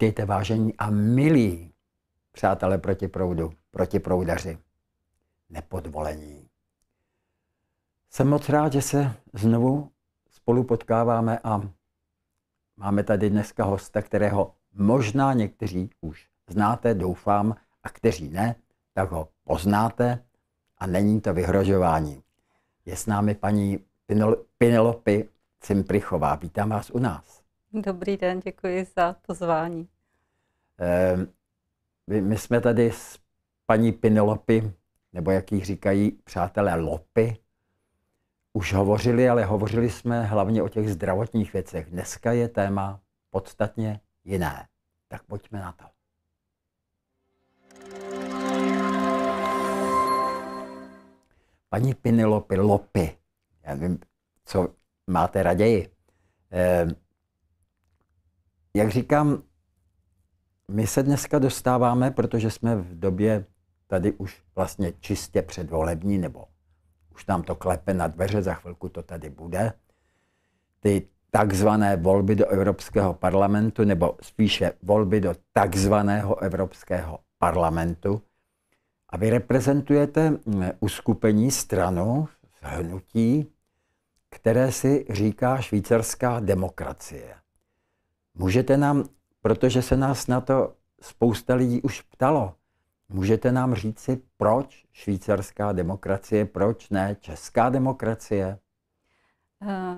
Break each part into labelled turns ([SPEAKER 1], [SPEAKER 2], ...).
[SPEAKER 1] vítejte vážení a milí přátelé proti proudu, proti proudaři, nepodvolení. Jsem moc rád, že se znovu spolu potkáváme a máme tady dneska hosta, kterého možná někteří už znáte, doufám, a kteří ne, tak ho poznáte a není to vyhrožování. Je s námi paní Penelope, Pinelopy Cimprichová. Vítám vás u nás.
[SPEAKER 2] Dobrý den, děkuji za pozvání.
[SPEAKER 1] Eh, my jsme tady s paní Pinelopy, nebo jak jí říkají přátelé Lopy, už hovořili, ale hovořili jsme hlavně o těch zdravotních věcech. Dneska je téma podstatně jiné. Tak pojďme na to. Paní Pinelopy, Lopy, já vím, co máte raději. Eh, jak říkám, my se dneska dostáváme, protože jsme v době tady už vlastně čistě předvolební, nebo už nám to klepe na dveře, za chvilku to tady bude. Ty takzvané volby do Evropského parlamentu, nebo spíše volby do takzvaného Evropského parlamentu. A vy reprezentujete mm, uskupení stranu, hnutí, které si říká švýcarská demokracie. Můžete nám, protože se nás na to spousta lidí už ptalo, můžete nám říci, proč švýcarská demokracie, proč ne česká demokracie?
[SPEAKER 2] Eh,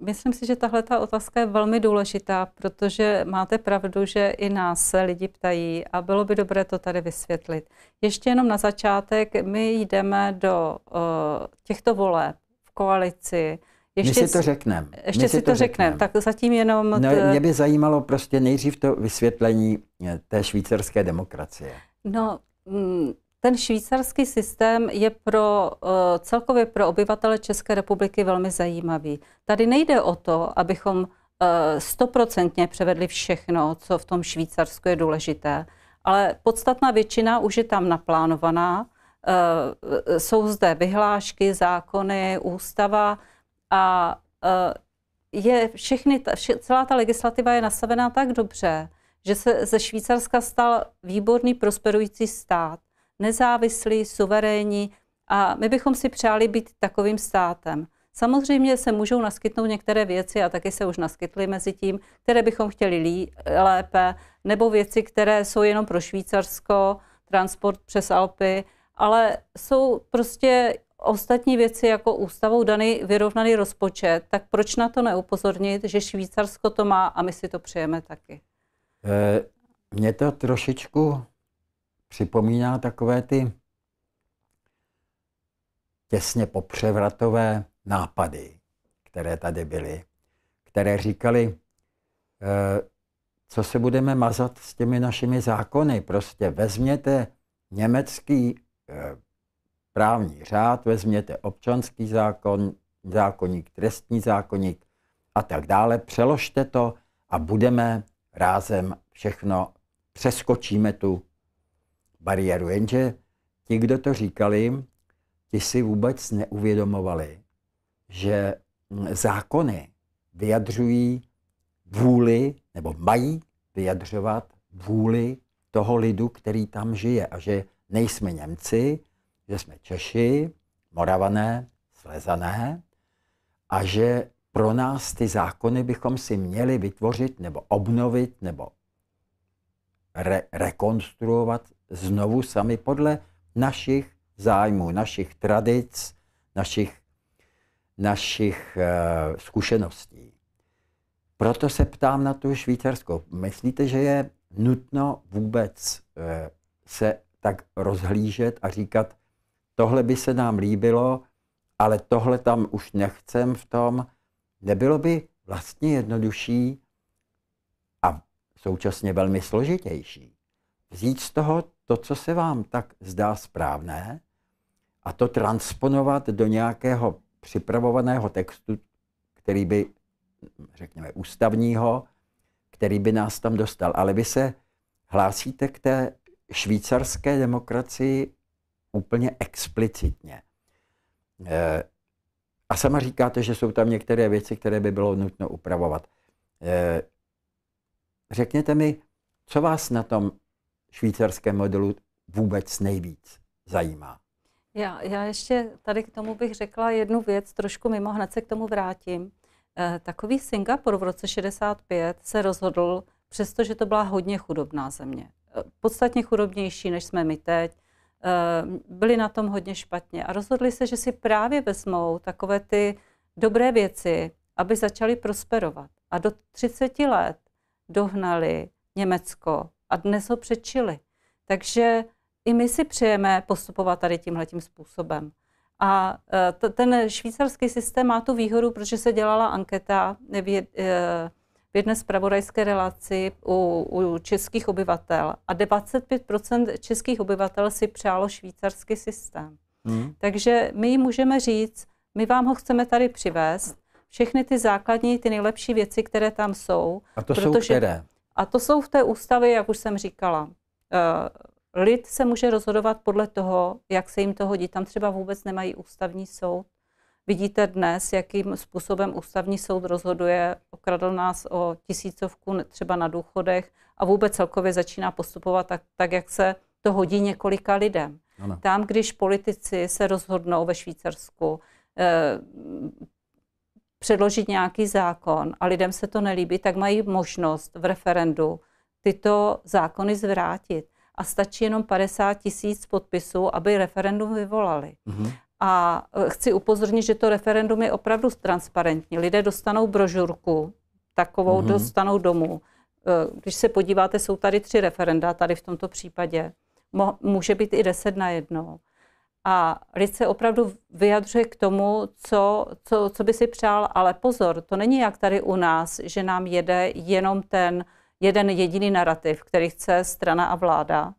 [SPEAKER 2] myslím si, že tahle ta otázka je velmi důležitá, protože máte pravdu, že i nás se lidi ptají a bylo by dobré to tady vysvětlit. Ještě jenom na začátek, my jdeme do uh, těchto voleb v koalici, ještě My si to
[SPEAKER 1] řekneme. Ještě My si, si to řekneme,
[SPEAKER 2] řeknem. tak zatím jenom... No, t... No, mě by
[SPEAKER 1] zajímalo prostě nejdřív to vysvětlení eh, té švýcarské demokracie.
[SPEAKER 2] No, mm, ten švýcarský systém je pro, eh, celkově pro obyvatele České republiky velmi zajímavý. Tady nejde o to, abychom eh, stoprocentně převedli všechno, co v tom Švýcarsku je důležité, ale podstatná většina už je tam naplánovaná. Jsou zde vyhlášky, zákony, ústava, a e, je všechny, celá ta legislativa je nastavená tak dobře, že se ze Švýcarska stal výborný prosperující stát, nezávislý, suverénní a my bychom si přáli být takovým státem. Samozřejmě se můžou naskytnout některé věci, a taky se už naskytly mezi tím, které bychom chtěli lí, lépe, nebo věci, které jsou jenom pro Švýcarsko, transport přes Alpy, ale jsou prostě ostatní věci jako ústavou daný vyrovnaný rozpočet, tak proč na to neupozornit, že Švýcarsko to má a my si to přejeme taky?
[SPEAKER 1] E, mě to trošičku připomíná takové ty těsně popřevratové nápady, které tady byly, které říkali, eh, co se budeme mazat s těmi našimi zákony. Prostě vezměte německý eh, právní řád, vezměte občanský zákon, zákonník, trestní zákonník a tak dále, přeložte to a budeme rázem všechno, přeskočíme tu bariéru. Jenže ti, kdo to říkali, ti si vůbec neuvědomovali, že zákony vyjadřují vůli, nebo mají vyjadřovat vůli toho lidu, který tam žije a že nejsme Němci, že jsme Češi, Moravané, Slezané a že pro nás ty zákony bychom si měli vytvořit nebo obnovit nebo re- rekonstruovat znovu sami podle našich zájmů, našich tradic, našich, našich uh, zkušeností. Proto se ptám na tu švýcarskou. Myslíte, že je nutno vůbec uh, se tak rozhlížet a říkat, tohle by se nám líbilo, ale tohle tam už nechcem v tom. Nebylo by vlastně jednodušší a současně velmi složitější vzít z toho to, co se vám tak zdá správné a to transponovat do nějakého připravovaného textu, který by, řekněme, ústavního, který by nás tam dostal. Ale vy se hlásíte k té švýcarské demokracii úplně explicitně. Eh, a sama říkáte, že jsou tam některé věci, které by bylo nutno upravovat. Eh, řekněte mi, co vás na tom švýcarském modelu vůbec nejvíc zajímá?
[SPEAKER 2] Já, já ještě tady k tomu bych řekla jednu věc, trošku mimo, hned se k tomu vrátím. Eh, takový Singapur v roce 65 se rozhodl, přestože to byla hodně chudobná země, podstatně chudobnější, než jsme my teď, Eh, byli na tom hodně špatně a rozhodli se, že si právě vezmou takové ty dobré věci, aby začali prosperovat. A do 30 let dohnali Německo a dnes ho přečili. Takže i my si přejeme postupovat tady tímhletím způsobem. A eh, ten švýcarský systém má tu výhodu, protože se dělala anketa eh, v jedné zpravodajské relaci u, u českých obyvatel a 25 českých obyvatel si přálo švýcarský systém. Hmm. Takže my můžeme říct, my vám ho chceme tady přivést, všechny ty základní, ty nejlepší věci, které tam jsou. A to protože, jsou které? A to jsou v té ústavě, jak už jsem říkala. Uh, lid se může rozhodovat podle toho, jak se jim to hodí. Tam třeba vůbec nemají ústavní soud. Vidíte dnes, jakým způsobem ústavní soud rozhoduje, okradl nás o tisícovku třeba na důchodech a vůbec celkově začíná postupovat tak, tak jak se to hodí několika lidem. Ano. Tam, když politici se rozhodnou ve Švýcarsku eh, předložit nějaký zákon a lidem se to nelíbí, tak mají možnost v referendu tyto zákony zvrátit. A stačí jenom 50 tisíc podpisů, aby referendum vyvolali. Mm-hmm. A e, chci upozornit, že to referendum je opravdu transparentní. Lidé dostanou brožurku, takovou mm-hmm. dostanou domů. E, když se podíváte, jsou tady tři referenda, tady v tomto případě. Může být i deset na jednou. A lid se opravdu vyjadřuje k tomu, co, co, co by si přál. Ale pozor, to není jak tady u nás, že nám jede jenom ten jeden jediný narrativ, který chce strana a vláda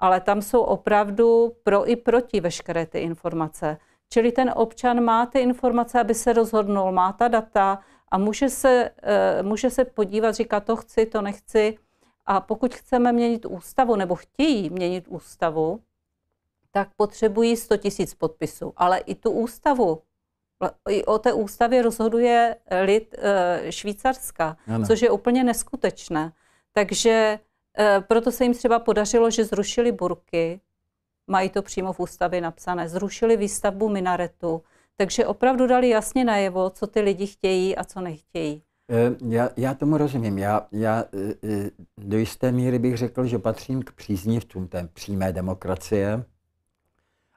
[SPEAKER 2] ale tam jsou opravdu pro i proti veškeré ty informace. Čili ten občan má ty informace, aby se rozhodnul, má ta data a může se, eh, může se podívat, říkat to chci, to nechci. A pokud chceme měnit ústavu, nebo chtějí měnit ústavu, tak potřebují 100 tisíc podpisů. Ale i tu ústavu, i o té ústavě rozhoduje lid eh, Švýcarska, ano. což je úplně neskutečné. Takže Eh, proto se jim třeba podařilo, že zrušili burky, mají to přímo v ústavě napsané, zrušili výstavbu minaretu, takže opravdu dali jasně najevo, co ty lidi chtějí a co nechtějí.
[SPEAKER 1] Eh, já, já tomu rozumím. Já, já eh, do jisté míry bych řekl, že patřím k příznivcům té přímé demokracie.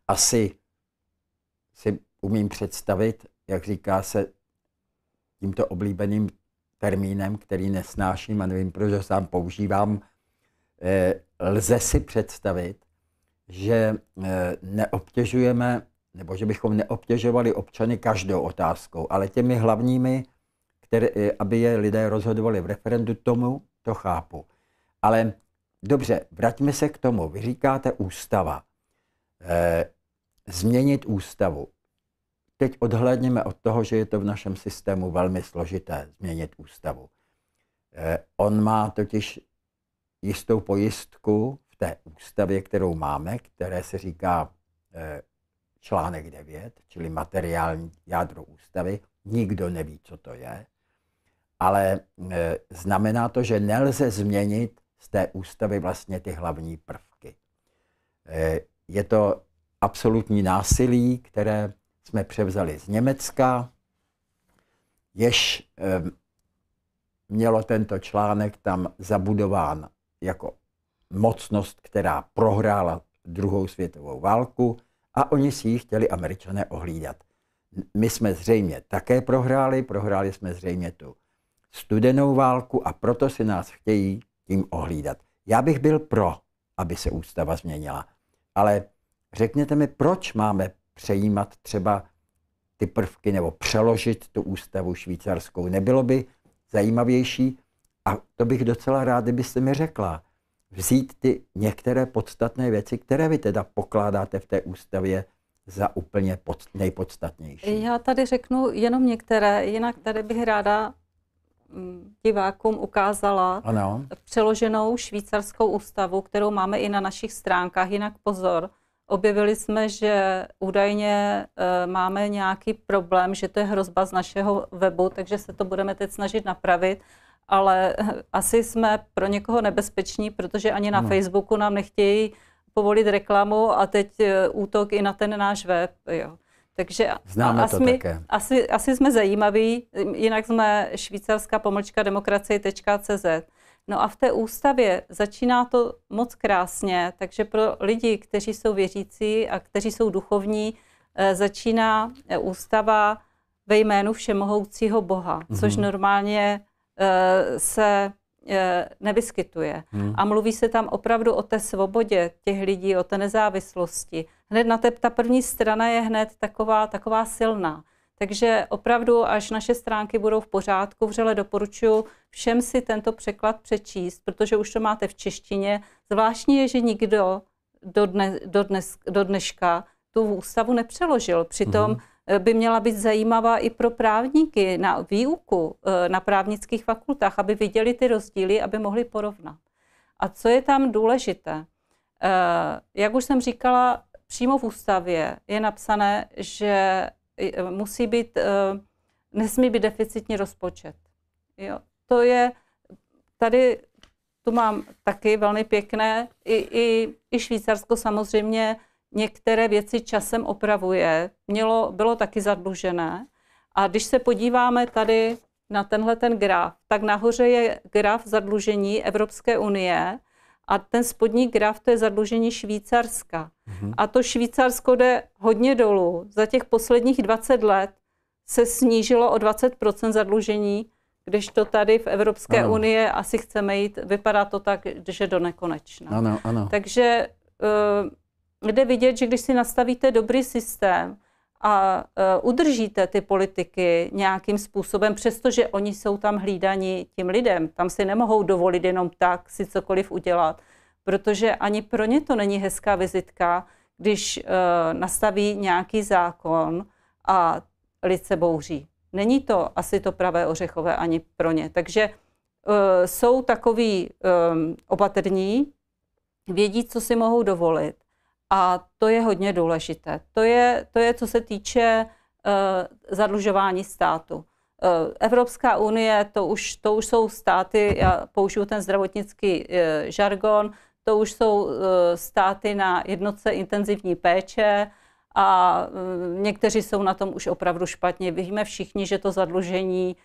[SPEAKER 1] Asi si umím představit, jak říká se tímto oblíbeným termínem, který nesnáším a nevím, proč ho sám používám, Eh, lze si představit, že eh, neobtěžujeme, nebo že bychom neobtěžovali občany každou otázkou, ale těmi hlavními, které, eh, aby je lidé rozhodovali v referendu, tomu to chápu. Ale dobře, vraťme se k tomu. Vy říkáte ústava. Změnit ústavu. Teď odhlédněme od toho, že je to v našem systému velmi složité změnit ústavu. On má totiž jistou pojistku v té ústavě, kterou máme, které se říká eh, článek 9, čili materiální jádro ústavy. Nikdo neví, co to je, ale eh, znamená to, že nelze změnit z té ústavy vlastně ty hlavní prvky. Eh, je to absolutní násilí, které jsme převzali z Německa, jež mělo tento článek tam zabudován jako mocnost, která prohrála druhou světovou válku a oni si ji chtěli američané ohlídat. My jsme zřejmě také prohráli, prohráli jsme zřejmě tu studenou válku a proto si nás chtějí tím ohlídat. Já bych byl pro, aby se ústava změnila, ale řekněte mi, proč máme přejímat třeba ty prvky nebo přeložit tu ústavu švýcarskou? Nebylo by zajímavější a to bych docela rád, kdybyste mi řekla, vzít ty některé podstatné věci, které vy teda pokládáte v té ústavě za úplně pod, nejpodstatnější.
[SPEAKER 2] Já tady řeknu jenom některé, jinak tady bych ráda mm, divákům ukázala ano. přeloženou švýcarskou ústavu, kterou máme i na našich stránkách. Jinak pozor, objevili jsme, že údajně e, máme nějaký problém, že to je hrozba z našeho webu, takže se to budeme teď snažit napravit ale asi jsme pro někoho nebezpeční, protože ani na hmm. Facebooku nám nechtějí povolit reklamu a teď eh, útok i na ten náš web. Jo. Takže Známe asi, to také. Asi, asi jsme zajímaví, jinak jsme švýcarská pomlčka demokracie.cz. No a v té ústavě začíná to moc krásně, takže pro lidi, kteří jsou věřící a kteří jsou duchovní, eh, začíná eh, ústava ve jménu všemohoucího Boha, mm-hmm. což mhm. normálně Eh, se eh, nevyskytuje. Hmm. A mluví se tam opravdu o té svobodě těch lidí, o té nezávislosti. Hned na té, ta první strana je hned taková, taková silná. Takže opravdu, až naše stránky budou v pořádku, vřele doporučuji všem si tento překlad přečíst, protože už to máte v češtině. Zvláštní je, že nikdo do, dne, do, dnes, do dneška tu ústavu nepřeložil. Přitom hmm Eh, by měla být zajímavá i pro právníky na výuku eh, na právnických fakultách, aby viděli ty rozdíly, aby mohli porovnat. A co je tam důležité? Eh, jak už jsem říkala, přímo v ústavě je napsané, že musí být, nesmí být deficitní rozpočet. Jo, to je, tady tu mám taky velmi pěkné, i, i, i Švýcarsko samozřejmě některé věci časem opravuje, mělo, bylo taky zadlužené. A když se podíváme tady na tenhle ten graf, tak nahoře je graf zadlužení Evropské unie a ten spodní graf to je zadlužení Švýcarska. Mm-hmm. A to Švýcarsko jde hodně dolů. Za těch posledních 20 let se snížilo o 20 zadlužení, když to tady v Evropské ano. unie asi chceme jít, vypadá to tak, že do nekonečna. Ano, ano. Takže eh, jde vidět, že když si nastavíte dobrý systém a e, udržíte ty politiky nějakým způsobem, přestože oni jsou tam hlídani tím lidem, tam si nemohou dovolit jenom tak si cokoliv udělat, protože ani pro ně to není hezká vizitka, když e, nastaví nějaký zákon a lid se bouří. Není to asi to pravé ořechové ani pro ně. Takže e, jsou takový opatrní, vědí, co si mohou dovolit a to je hodně důležité. To je, to je co se týče uh, zadlužování státu. Uh, Evropská unie, to už, to už jsou státy, já použiju ten zdravotnický uh, žargon, to už jsou státy na jednotce intenzivní péče a někteří jsou na tom už opravdu špatně. Víme všichni, že to zadlužení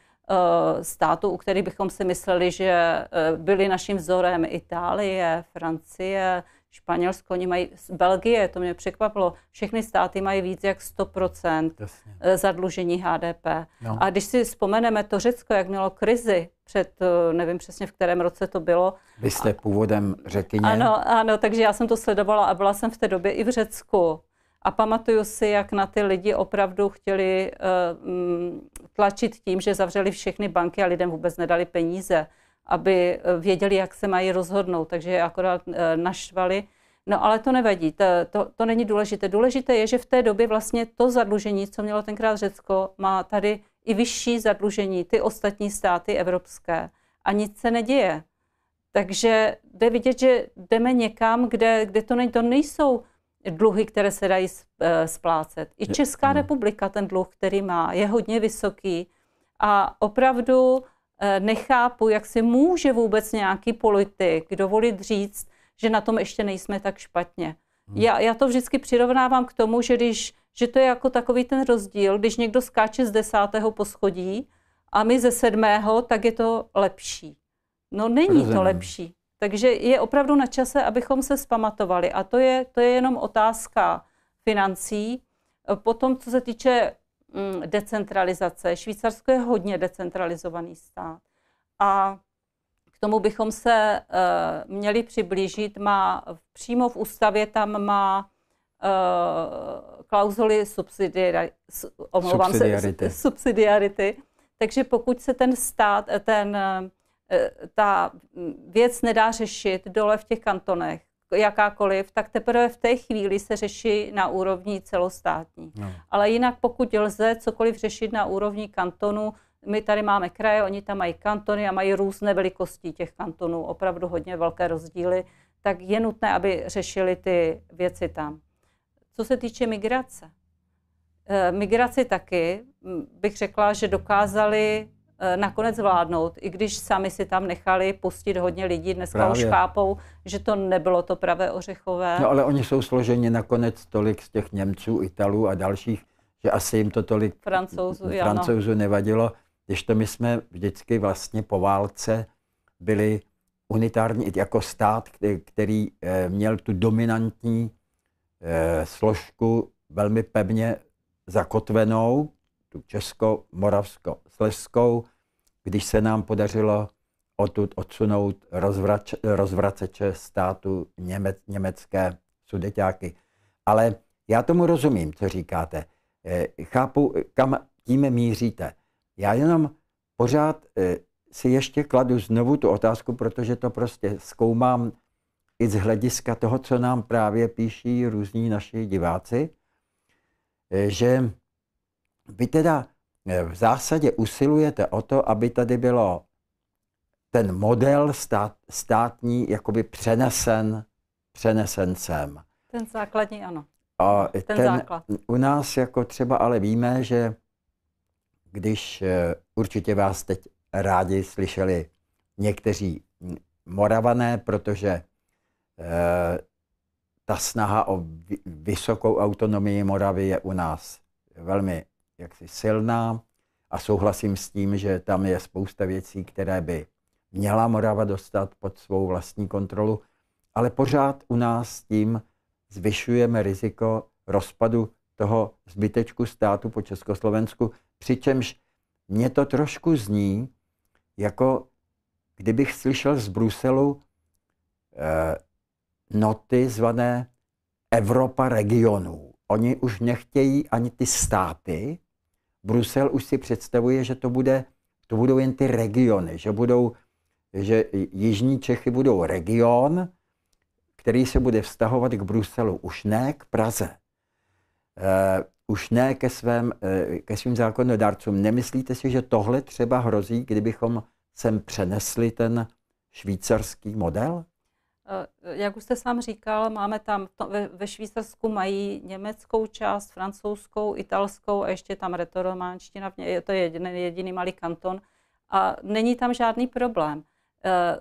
[SPEAKER 2] státu, u kterých bychom si mysleli, že byly naším vzorem Itálie, Francie, Španělsko, oni mají, Belgie, to mě překvapilo, všechny státy mají víc jak 100% Jasně. Eh, zadlužení HDP. No. A když si vzpomeneme to Řecko, jak mělo krizi před, eh, nevím přesně v kterém roce to bylo.
[SPEAKER 1] Vy jste původem řekyně. Ano,
[SPEAKER 2] ano, takže já jsem to sledovala a byla jsem v té době i v Řecku. A pamatuju si, jak na ty lidi opravdu chtěli uh, tlačit tím, že zavřeli všechny banky a lidem vůbec nedali peníze aby eh, věděli, jak se mají rozhodnout, takže je akorát eh, naštvali. No ale to nevadí, to, to, to není důležité. Důležité je, že v té době vlastně to zadlužení, co mělo tenkrát Řecko, má tady i vyšší zadlužení, ty ostatní státy evropské. A nic se neděje. Takže jde vidět, že jdeme někam, kde, kde to, ne, to nejsou dluhy, které se dají eh, splácet. I Česká republika ten dluh, který má, je hodně vysoký. A opravdu Eh, nechápu, jak si může vůbec nějaký politik dovolit říct, že na tom ještě nejsme tak špatně. Hmm. Já, já to vždycky přirovnávám k tomu, že, když, že to je jako takový ten rozdíl, když někdo skáče z desátého poschodí a my ze sedmého, tak je to lepší. No není Rozumím. to lepší. Takže je opravdu na čase, abychom se spamatovali. A to je, to je jenom otázka financí. Eh, potom, co se týče Mm, decentralizace. Švýcarsko je hodně decentralizovaný stát. A k tomu bychom se eh, měli přiblížit. Má, přímo v ústavě tam má eh, klauzuly subsidiarity. subsidiarity. Takže pokud se ten stát, ten, eh, ta věc nedá řešit dole v těch kantonech, jakákoliv, tak teprve v té chvíli se řeší na úrovni celostátní. No. Ale jinak pokud lze cokoliv řešit na úrovni kantonu, my tady máme kraje, oni tam mají kantony a mají různé velikosti těch kantonů, opravdu hodně velké rozdíly, tak je nutné, aby řešili ty věci tam. Co se týče migrace, eh, migraci taky bych řekla, že dokázali Eh, nakonec vládnout, i když sami si tam nechali pustit hodně lidí, dneska Právě. už chápou, že to nebylo to pravé ořechové. No ale
[SPEAKER 1] oni jsou složeni nakonec tolik z těch Němců, Italů a dalších, že asi jim to tolik
[SPEAKER 2] francouzů, francouzů
[SPEAKER 1] nevadilo, když to my jsme vždycky vlastně po válce byli unitární jako stát, který eh, měl tu dominantní eh, složku velmi pevně zakotvenou tu Českou, Moravsko, Sleskou, když se nám podařilo odtud odsunout rozvrač, rozvraceče státu něme, německé sudeťáky. Ale já tomu rozumím, co říkáte. Eh, chápu, kam tím míříte. Já jenom pořád eh, si ještě kladu znovu tu otázku, protože to prostě zkoumám i z hlediska toho, co nám právě píší různí naši diváci, eh, že vy teda eh, v zásadě usilujete o to, aby tady bylo ten model stát, státní jakoby přenesen, přenesen sem.
[SPEAKER 2] Ten základní ano.
[SPEAKER 1] A ten, ten základ. U nás jako třeba ale víme, že když eh, určitě vás teď rádi slyšeli někteří moravané, protože eh, ta snaha o vysokou autonomii Moravy je u nás velmi jaksi silná a souhlasím s tím, že tam je spousta věcí, které by měla Morava dostat pod svou vlastní kontrolu, ale pořád u nás tím zvyšujeme riziko rozpadu toho zbytečku státu po Československu, přičemž mě to trošku zní, jako kdybych slyšel z Bruselu eh, noty zvané Evropa regionů. Oni už nechtějí ani ty státy, Brusel už si představuje, že to, bude, to budou jen ty regiony, že, budou, že Jižní Čechy budou region, který se bude vztahovat k Bruselu, už ne k Praze. Uh, už ne ke, svém, uh, ke svým zákonodárcům. Nemyslíte si, že tohle třeba hrozí, kdybychom sem přenesli ten švýcarský model?
[SPEAKER 2] Eh, jak už jste sám říkal, máme tam, ve, Švýcarsku mají německou část, francouzskou, italskou a ještě tam retorománština, je to jediný, jediný malý kanton a není tam žádný problém. Eh,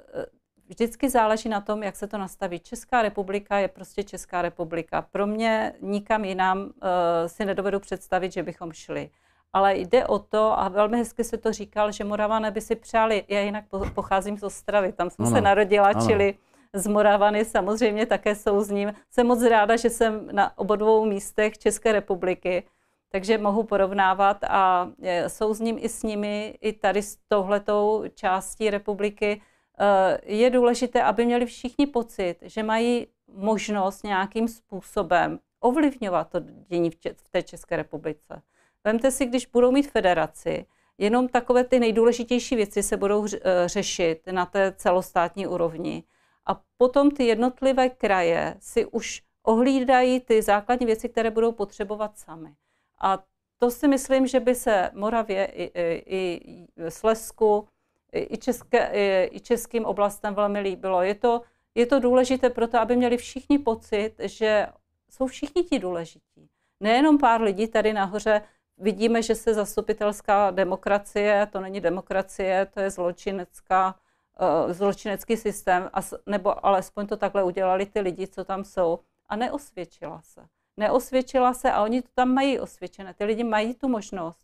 [SPEAKER 2] vždycky záleží na tom, jak se to nastaví. Česká republika je prostě Česká republika. Pro mě nikam jinam eh, si nedovedu představit, že bychom šli ale jde o to, a velmi hezky se to říkal, že Moravané by si přáli, já jinak pocházím z Ostravy, tam jsem ano, se narodila, ano. čili z Moravany samozřejmě také souzním. Jsem moc ráda, že jsem na obou dvou místech České republiky, takže mohu porovnávat a e, souzním i s nimi, i tady s tohletou částí republiky. E, je důležité, aby měli všichni pocit, že mají možnost nějakým způsobem ovlivňovat to dění v té České republice. Vemte si, když budou mít federaci, jenom takové ty nejdůležitější věci se budou e, řešit na té celostátní úrovni. A potom ty jednotlivé kraje si už ohlídají ty základní věci, které budou potřebovat sami. A to si myslím, že by se Moravě i, i, i Slesku, i, české, i, i českým oblastem velmi líbilo. Je to, je to důležité proto, aby měli všichni pocit, že jsou všichni ti důležití. Nejenom pár lidí tady nahoře, vidíme, že se zastupitelská demokracie, to není demokracie, to je zločinecká Eh, zločinecký systém, nebo alespoň to takhle udělali ty lidi, co tam jsou, a neosvědčila se. Neosvědčila se a oni to tam mají osvědčené. Ty lidi mají tu možnost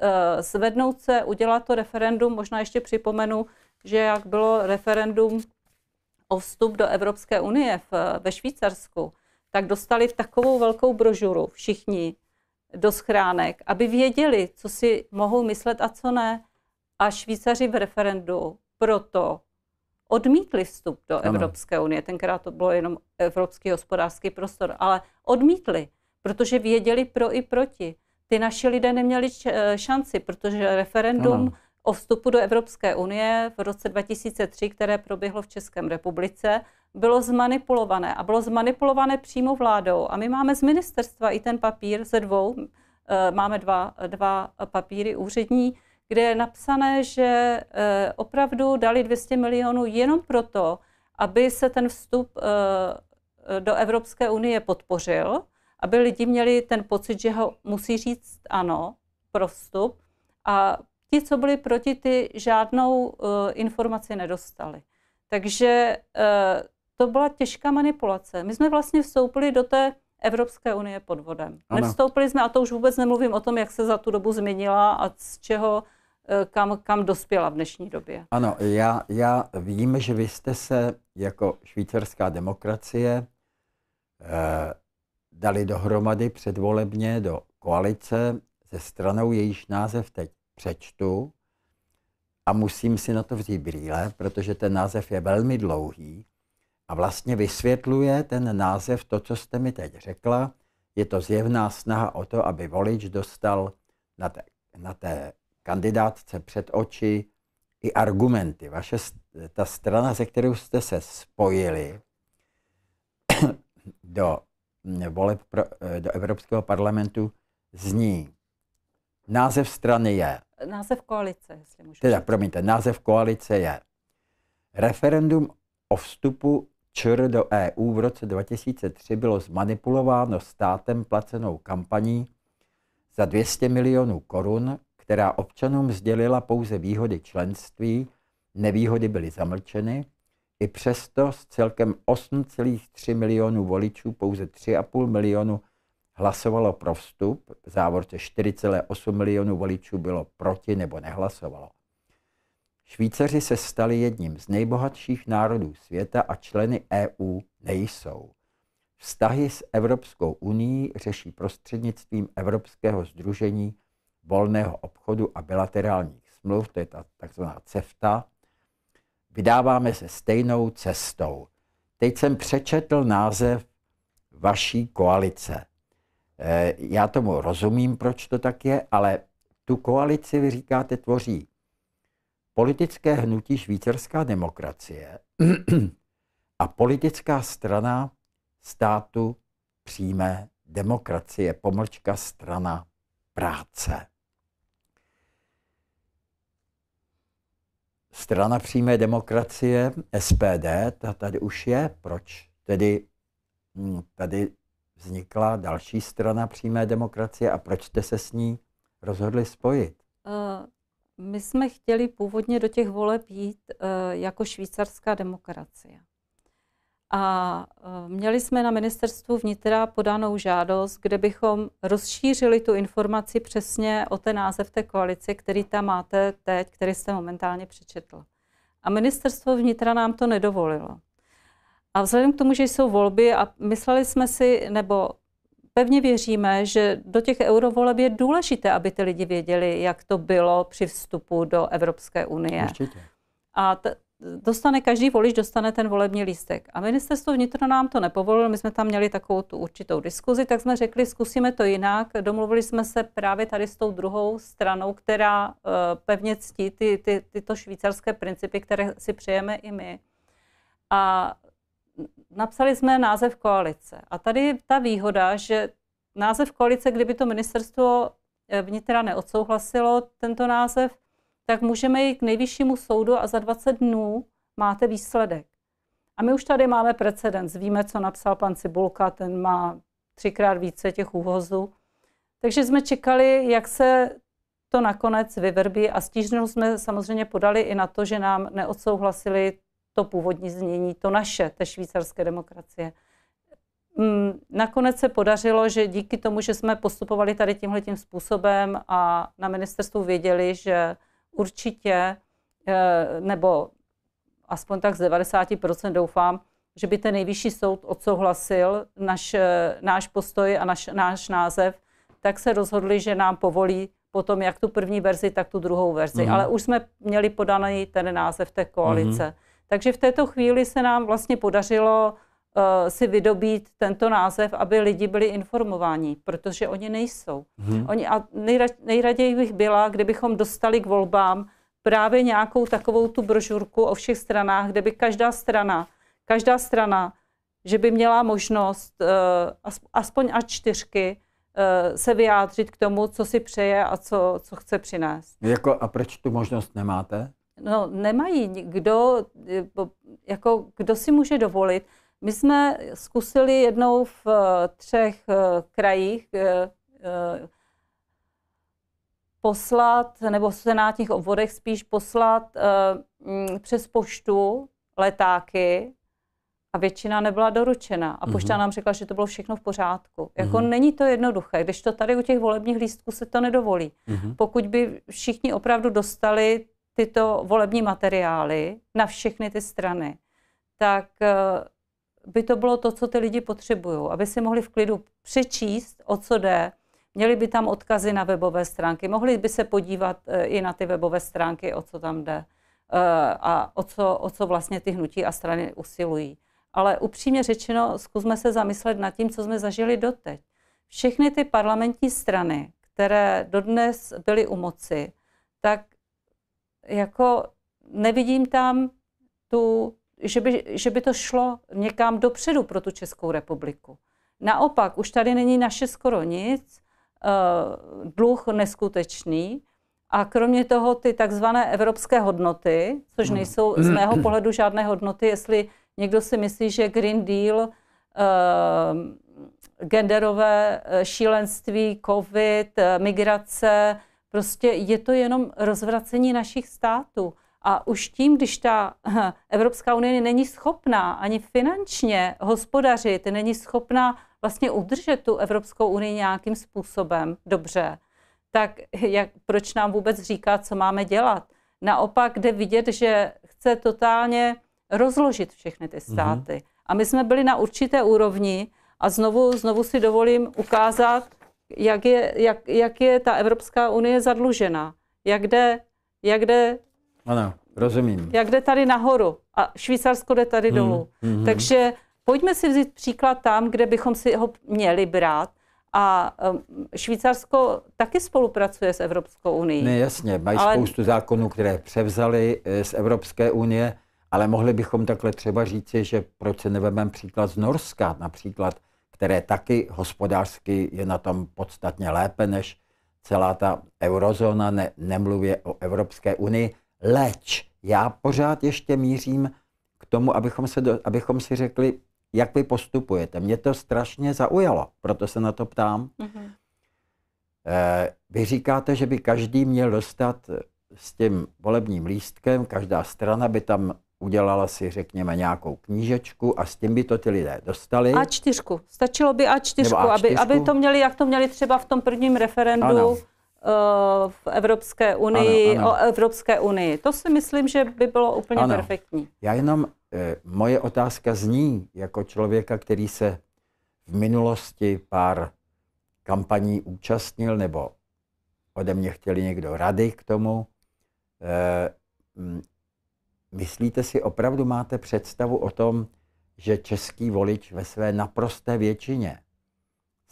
[SPEAKER 2] eh, zvednout se, udělat to referendum. Možná ještě připomenu, že jak bylo referendum o vstup do Evropské unie v, eh, ve Švýcarsku, tak dostali v takovou velkou brožuru všichni do schránek, aby věděli, co si mohou myslet a co ne. A Švýcaři v referendu proto odmítli vstup do ano. Evropské unie. Tenkrát to bylo jenom Evropský hospodářský prostor, ale odmítli, protože věděli pro i proti. Ty naši lidé neměli eh, šanci, protože referendum ano. o vstupu do Evropské unie v roce 2003, které proběhlo v české republice, bylo zmanipulované a bylo zmanipulované přímo vládou. A my máme z ministerstva i ten papír ze dvou, eh, máme dva, dva papíry úřední, kde je napsané, že eh, opravdu dali 200 milionů jenom proto, aby se ten vstup eh, eh, do Evropské unie podpořil, aby lidi měli ten pocit, že ho musí říct ano pro vstup a ti, co byli proti, ty žádnou informaci nedostali. Takže to byla těžká manipulace. My jsme vlastně vstoupili do té Evropské unie pod vodem. Ano. Nevstoupili jsme, a to už vůbec nemluvím o tom, jak se za tu dobu změnila a z čeho Eh, kam, kam dospěla v dnešní době.
[SPEAKER 1] Ano, já, já vím, že vy jste se jako švýcarská demokracie eh, dali dohromady předvolebně do koalice se stranou, jejíž název teď přečtu a musím si na to vzít brýle, protože ten název je velmi dlouhý a vlastně vysvětluje ten název to, co jste mi teď řekla. Je to zjevná snaha o to, aby volič dostal na té, na té kandidátce před oči i argumenty. Vaše, ta strana, se kterou jste se spojili do mm, voleb pro, eh, do Evropského parlamentu, zní. Název strany je.
[SPEAKER 2] Název koalice, jestli můžu. Teda,
[SPEAKER 1] promiňte, název koalice je Referendum o vstupu ČR do EU v roce 2003 bylo zmanipulováno státem placenou kampaní za 200 milionů korun která občanům sdělila pouze výhody členství, nevýhody byly zamlčeny, i přesto z celkem 8,3 milionů voličů pouze 3,5 milionu hlasovalo pro vstup, v závorce 4,8 milionů voličů bylo proti nebo nehlasovalo. Švýcaři se stali jedním z nejbohatších národů světa a členy EU nejsou. Vztahy s Evropskou unii řeší prostřednictvím Evropského združení volného obchodu a bilaterálních smluv, to je ta takzvaná CEFTA, vydáváme se stejnou cestou. Teď jsem přečetl název vaší koalice. Eh, já tomu rozumím, proč to tak je, ale tu koalici, vy říkáte, tvoří politické hnutí švýcarská demokracie a politická strana státu přímé demokracie, pomlčka strana práce. Strana přímé demokracie, SPD, ta tady už je. Proč? Tedy hm, tady vznikla další strana přímé demokracie a proč jste se s ní rozhodli spojit?
[SPEAKER 2] Eh, my jsme chtěli původně do těch voleb jít eh, jako švýcarská demokracie. A e, měli jsme na ministerstvu vnitra podanou žádost, kde bychom rozšířili tu informaci přesně o ten název té koalice, který tam máte teď, který jste momentálně přečetl. A ministerstvo vnitra nám to nedovolilo. A vzhledem k tomu, že jsou volby a mysleli jsme si, nebo pevně věříme, že do těch eurovoleb je důležité, aby ty lidi věděli, jak to bylo při vstupu do Evropské unie. Určitě. A t- dostane každý volič, dostane ten volební lístek. A ministerstvo vnitro nám to nepovolilo, my jsme tam měli takovou tu určitou diskuzi, tak jsme řekli, zkusíme to jinak. Domluvili jsme se právě tady s tou druhou stranou, která eh, pevně ctí ty, ty, tyto švýcarské principy, které si přejeme i my. A napsali jsme název koalice. A tady ta výhoda, že název koalice, kdyby to ministerstvo eh, vnitra neodsouhlasilo tento název, tak můžeme jít k nejvyššímu soudu a za 20 dnů máte výsledek. A my už tady máme precedens. Víme, co napsal pan Cibulka, ten má třikrát více těch úvozů. Takže jsme čekali, jak se to nakonec vyvrbí a stížnost jsme samozřejmě podali i na to, že nám neodsouhlasili to původní znění, to naše, té švýcarské demokracie. Mm, nakonec se podařilo, že díky tomu, že jsme postupovali tady tímhle tím způsobem a na ministerstvu věděli, že určitě, eh, nebo aspoň tak z 90% doufám, že by ten nejvyšší soud odsouhlasil naš, eh, náš postoj a naš, náš název, tak se rozhodli, že nám povolí potom jak tu první verzi, tak tu druhou verzi. Mm. Ale už jsme měli podaný ten název té koalice. Mm. Takže v této chvíli se nám vlastně podařilo Eh, si vydobít tento název, aby lidi byli informováni, protože oni nejsou. Hmm. Oni, a nejraději bych byla, kdybychom dostali k volbám právě nějakou takovou tu brožurku o všech stranách, kde by každá strana, každá strana, že by měla možnost uh, aspoň až čtyřky uh, se vyjádřit k tomu, co si přeje a co, co chce přinést.
[SPEAKER 1] Jako, a proč tu možnost nemáte?
[SPEAKER 2] No, nemají. Kdo, jako, kdo si může dovolit? My jsme zkusili jednou v eh, třech eh, krajích eh, poslat, nebo v senátních obvodech spíš poslat mm, přes poštu letáky a většina nebyla doručena. A pošta mhm. nám řekla, že to bylo všechno v pořádku. Jako mm-hmm. není to jednoduché, když to tady u těch volebních lístků se to nedovolí. Mm-hmm. Pokud by všichni opravdu dostali tyto volební materiály na všechny ty strany, tak by to bylo to, co ty lidi potřebují, aby si mohli v klidu přečíst, o co jde, měli by tam odkazy na webové stránky, mohli by se podívat eh, i na ty webové stránky, o co tam jde eh, a o co, o co vlastně ty hnutí a strany usilují. Ale upřímně řečeno, zkusme se zamyslet nad tím, co jsme zažili doteď. Všechny ty parlamentní strany, které dodnes byly u moci, tak jako nevidím tam tu že by, že by to šlo někam dopředu pro tu Českou republiku. Naopak, už tady není naše skoro nic, eh, dluh neskutečný a kromě toho ty takzvané evropské hodnoty, což hmm. nejsou z mého hmm. pohledu žádné hodnoty, jestli někdo si myslí, že Green Deal, eh, genderové eh, šílenství, covid, migrace, prostě je to jenom rozvracení našich států. A už tím, když ta eh, Evropská unie není schopná ani finančně hospodařit, není schopná vlastně udržet tu Evropskou unii nějakým způsobem dobře, tak jak, proč nám vůbec říká, co máme dělat? Naopak jde vidět, že chce totálně rozložit všechny ty mhm. státy. Mm-hmm. A my jsme byli na určité úrovni a znovu, znovu si dovolím ukázat, jak je, jak, jak je ta Evropská unie zadlužena, jak jde, jak jde
[SPEAKER 1] ano, rozumím.
[SPEAKER 2] Jak jde tady nahoru a Švýcarsko jde tady hmm.
[SPEAKER 1] Hmm. Takže
[SPEAKER 2] pojďme si vzít příklad tam, kde bychom si ho měli brát. A um, Švýcarsko taky spolupracuje s Evropskou unii. Ne, jasně,
[SPEAKER 1] mají ale... spoustu zákonů, které převzali eh, z Evropské unie, ale mohli bychom takhle třeba říci, že proč se nevememe příklad z Norska například, které taky hospodářsky je na tom podstatně lépe než celá ta eurozóna, ne, nemluvě o Evropské unii. Leč, já pořád ještě mířím k tomu, abychom, se do, abychom si řekli, jak vy postupujete. Mě to strašně zaujalo, proto se na to ptám. Mm-hmm. E, vy říkáte, že by každý měl dostat eh, s tím volebním lístkem, každá strana by tam udělala si, řekněme, nějakou knížečku a s tím by to ty lidé dostali. A
[SPEAKER 2] čtyřku. Stačilo by A4, A4. Aby, aby to měli, jak to měli třeba v tom prvním referendu. Ano Eh, v Evropské unii, ano, ano. o Evropské unii. To si myslím, že by bylo úplně ano. perfektní.
[SPEAKER 1] Já jenom, eh, moje otázka zní, jako člověka, který se v minulosti pár kampaní účastnil, nebo ode mě chtěli někdo rady k tomu, eh, mm, myslíte si, opravdu máte představu o tom, že český volič ve své naprosté většině,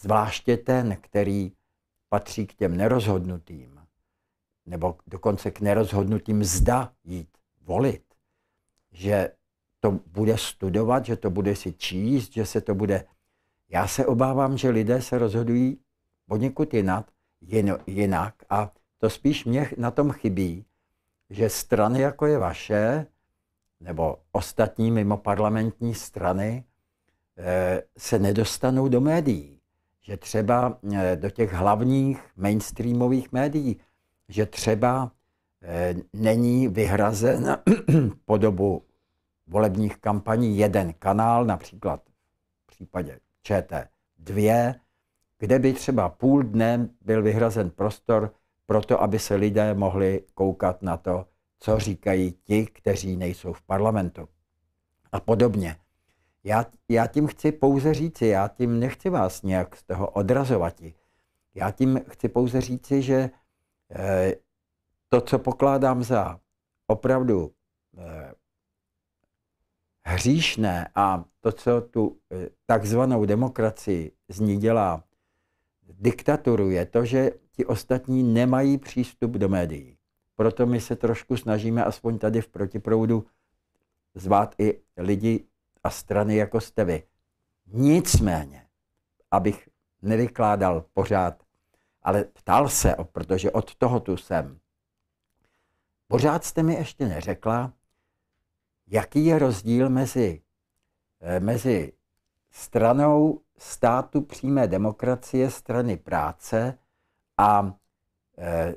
[SPEAKER 1] zvláště ten, který patří k těm nerozhodnutým, nebo dokonce k nerozhodnutým zda jít volit, že to bude studovat, že to bude si číst, že se to bude... Já se obávám, že lidé se rozhodují poněkud jinak, jinak a to spíš mě na tom chybí, že strany jako je vaše, nebo ostatní mimo parlamentní strany, eh, se nedostanou do médií že třeba eh, do těch hlavních mainstreamových médií, že třeba eh, není vyhrazen po dobu volebních kampaní jeden kanál, například v případě ČT2, kde by třeba půl dne byl vyhrazen prostor pro to, aby se lidé mohli koukat na to, co říkají ti, kteří nejsou v parlamentu. A podobně. Já, já tím chci pouze říci, já tím nechci vás nějak z toho odrazovat. Já tím chci pouze říci, že eh, to, co pokládám za opravdu eh, hříšné a to, co tu eh, takzvanou demokracii z ní dělá diktaturu, je to, že ti ostatní nemají přístup do médií. Proto my se trošku snažíme, aspoň tady v protiproudu, zvát i lidi a strany, jako jste vy. Nicméně, abych nevykládal pořád, ale ptal se, protože od toho tu jsem. Pořád jste mi ještě neřekla, jaký je rozdíl mezi, eh, mezi stranou státu přímé demokracie, strany práce a e,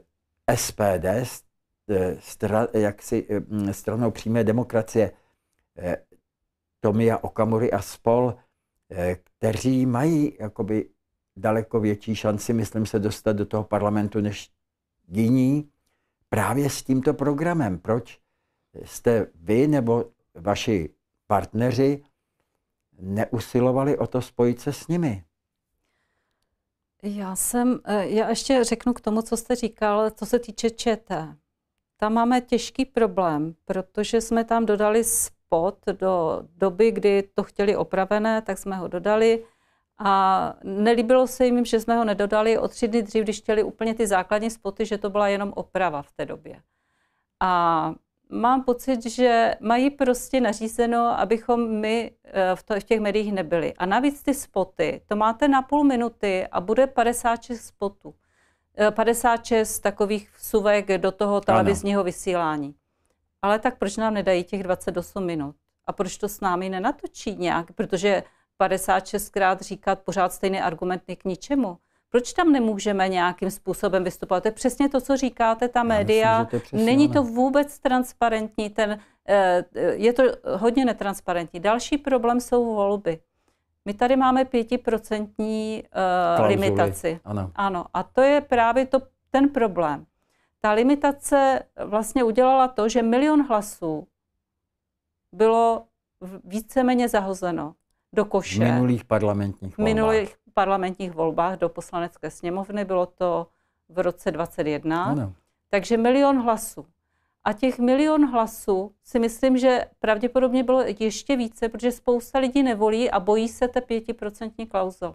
[SPEAKER 1] eh, SPD, eh, stra, jaksi, stranou přímé demokracie. E, Tomia Okamury a spol, eh, kteří mají jakoby daleko větší šanci, myslím se, dostat do toho parlamentu než jiní právě s tímto programem. Proč jste vy nebo vaši partneři neusilovali o to spojit se s nimi?
[SPEAKER 2] Já jsem, eh, já ještě řeknu k tomu, co jste říkal, co se týče ČT. Tam máme těžký problém, protože jsme tam dodali pod do doby, kdy to chtěli opravené, tak jsme ho dodali. A nelíbilo se jim, že jsme ho nedodali o tři dny dřív, když chtěli úplně ty základní spoty, že to byla jenom oprava v té době. A mám pocit, že mají prostě nařízeno, abychom my eh, v, těch médiích nebyli. A navíc ty spoty, to máte na půl minuty a bude 56 spotů. 56 eh, takových vsuvek do toho televizního ano. vysílání ale tak proč nám nedají těch 28 minut? A proč to s námi nenatočí nějak? Protože 56krát říkat pořád stejný argument k ničemu. Proč tam nemůžeme nějakým způsobem vystupovat? To je přesně to, co říkáte, ta média. Myslím, to Není to vůbec transparentní, ten, eh, je to hodně netransparentní. Další problém jsou volby. My tady máme pětiprocentní uh, limitaci. Ano. ano. A to je právě to, ten problém ta limitace vlastně udělala to, že milion hlasů bylo víceméně zahozeno do koše. V minulých
[SPEAKER 1] parlamentních volbách. minulých
[SPEAKER 2] parlamentních volbách do poslanecké sněmovny bylo to v roce 21. Ano. Takže milion hlasů. A těch milion hlasů si myslím, že pravděpodobně bylo ještě více, protože spousta lidí nevolí a bojí se té pětiprocentní klauzule.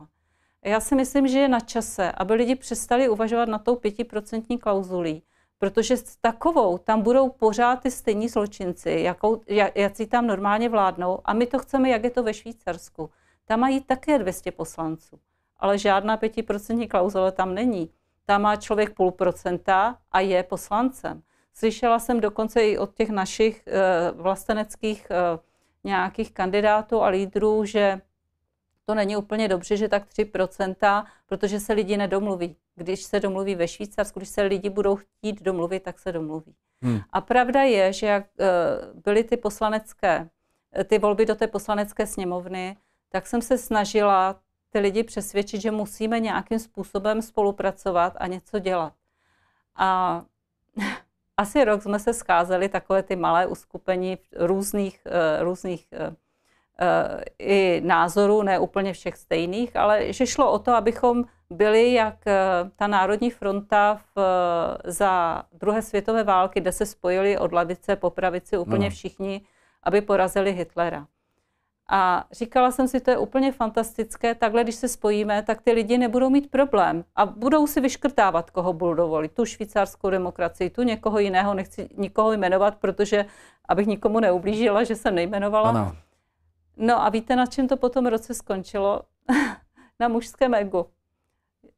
[SPEAKER 2] Já si myslím, že je na čase, aby lidi přestali uvažovat na tou pětiprocentní klauzulí protože s takovou tam budou pořád ty stejní zločinci, jakou, jací tam normálně vládnou a my to chceme, jak je to ve Švýcarsku. Tam mají také 200 poslanců, ale žádná pětiprocentní klauzule tam není. Tam má člověk půl procenta a je poslancem. Slyšela jsem dokonce i od těch našich eh, vlasteneckých eh, nějakých kandidátů a lídrů, že to není úplně dobře, že tak 3%, protože se lidi nedomluví. Když se domluví ve Švýcarsku, když se lidi budou chtít domluvit, tak se domluví. Hmm. A pravda je, že jak eh, byly ty poslanecké, eh, ty volby do té poslanecké sněmovny, tak jsem se snažila ty lidi přesvědčit, že musíme nějakým způsobem spolupracovat a něco dělat. A asi rok jsme se scházeli takové ty malé uskupení různých, eh, různých i názorů, ne úplně všech stejných, ale že šlo o to, abychom byly, jak eh, ta Národní fronta v, eh, za druhé světové války, kde se spojili od lavice po pravici úplně no. všichni, aby porazili Hitlera. A říkala jsem si, to je úplně fantastické, takhle když se spojíme, tak ty lidi nebudou mít problém a budou si vyškrtávat, koho budou volit, tu švýcarskou demokracii, tu někoho jiného, nechci nikoho jmenovat, protože abych nikomu neublížila, že jsem nejmenovala. Ano. No a víte, na čem to potom roce skončilo? na mužském egu